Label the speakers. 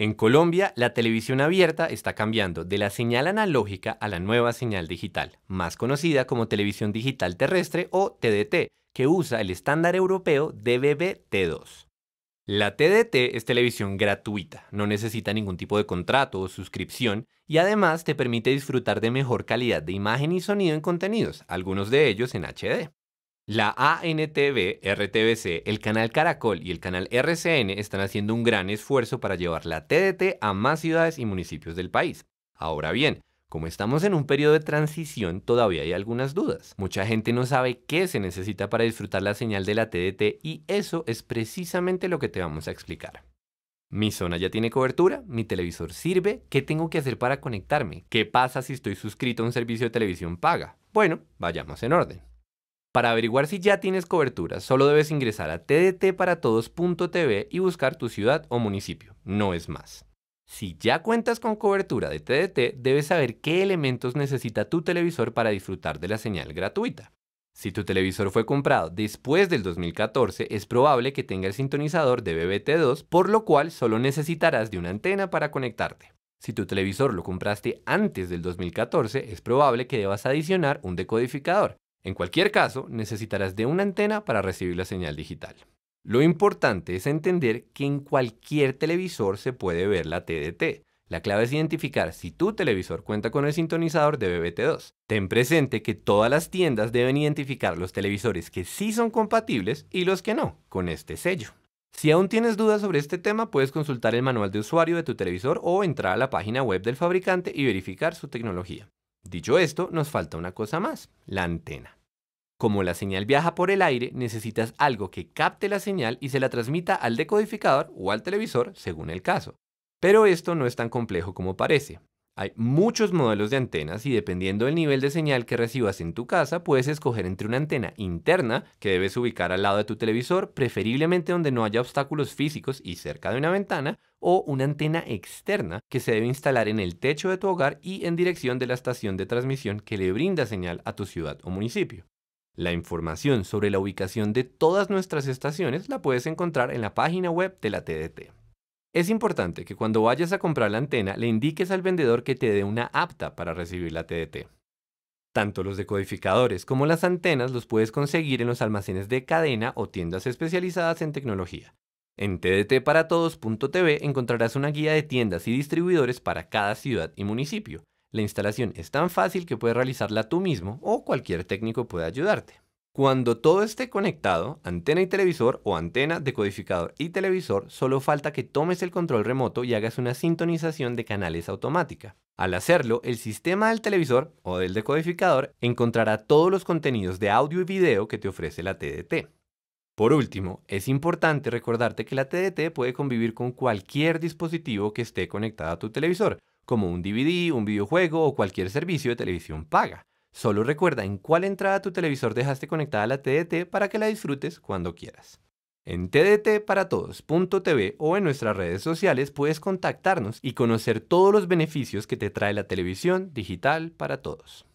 Speaker 1: En Colombia, la televisión abierta está cambiando de la señal analógica a la nueva señal digital, más conocida como televisión digital terrestre o TDT, que usa el estándar europeo DVB-T2. La TDT es televisión gratuita, no necesita ningún tipo de contrato o suscripción y además te permite disfrutar de mejor calidad de imagen y sonido en contenidos, algunos de ellos en HD. La ANTV, RTBC, el canal Caracol y el canal RCN están haciendo un gran esfuerzo para llevar la TDT a más ciudades y municipios del país. Ahora bien, como estamos en un periodo de transición, todavía hay algunas dudas. Mucha gente no sabe qué se necesita para disfrutar la señal de la TDT y eso es precisamente lo que te vamos a explicar. Mi zona ya tiene cobertura, mi televisor sirve, ¿qué tengo que hacer para conectarme? ¿Qué pasa si estoy suscrito a un servicio de televisión paga? Bueno, vayamos en orden. Para averiguar si ya tienes cobertura, solo debes ingresar a tdtparatodos.tv y buscar tu ciudad o municipio, no es más. Si ya cuentas con cobertura de TDT, debes saber qué elementos necesita tu televisor para disfrutar de la señal gratuita. Si tu televisor fue comprado después del 2014, es probable que tenga el sintonizador de BBT2, por lo cual solo necesitarás de una antena para conectarte. Si tu televisor lo compraste antes del 2014, es probable que debas adicionar un decodificador, en cualquier caso, necesitarás de una antena para recibir la señal digital. Lo importante es entender que en cualquier televisor se puede ver la TDT. La clave es identificar si tu televisor cuenta con el sintonizador de BBT2. Ten presente que todas las tiendas deben identificar los televisores que sí son compatibles y los que no, con este sello. Si aún tienes dudas sobre este tema, puedes consultar el manual de usuario de tu televisor o entrar a la página web del fabricante y verificar su tecnología. Dicho esto, nos falta una cosa más, la antena. Como la señal viaja por el aire, necesitas algo que capte la señal y se la transmita al decodificador o al televisor, según el caso. Pero esto no es tan complejo como parece. Hay muchos modelos de antenas y dependiendo del nivel de señal que recibas en tu casa, puedes escoger entre una antena interna que debes ubicar al lado de tu televisor, preferiblemente donde no haya obstáculos físicos y cerca de una ventana, o una antena externa que se debe instalar en el techo de tu hogar y en dirección de la estación de transmisión que le brinda señal a tu ciudad o municipio. La información sobre la ubicación de todas nuestras estaciones la puedes encontrar en la página web de la TDT. Es importante que cuando vayas a comprar la antena le indiques al vendedor que te dé una apta para recibir la TDT. Tanto los decodificadores como las antenas los puedes conseguir en los almacenes de cadena o tiendas especializadas en tecnología. En tdtparatodos.tv encontrarás una guía de tiendas y distribuidores para cada ciudad y municipio. La instalación es tan fácil que puedes realizarla tú mismo o cualquier técnico puede ayudarte. Cuando todo esté conectado, antena y televisor o antena, decodificador y televisor, solo falta que tomes el control remoto y hagas una sintonización de canales automática. Al hacerlo, el sistema del televisor o del decodificador encontrará todos los contenidos de audio y video que te ofrece la TDT. Por último, es importante recordarte que la TDT puede convivir con cualquier dispositivo que esté conectado a tu televisor, como un DVD, un videojuego o cualquier servicio de televisión paga. Solo recuerda en cuál entrada tu televisor dejaste conectada a la TDT para que la disfrutes cuando quieras. En tdtparatodos.tv o en nuestras redes sociales puedes contactarnos y conocer todos los beneficios que te trae la televisión digital para todos.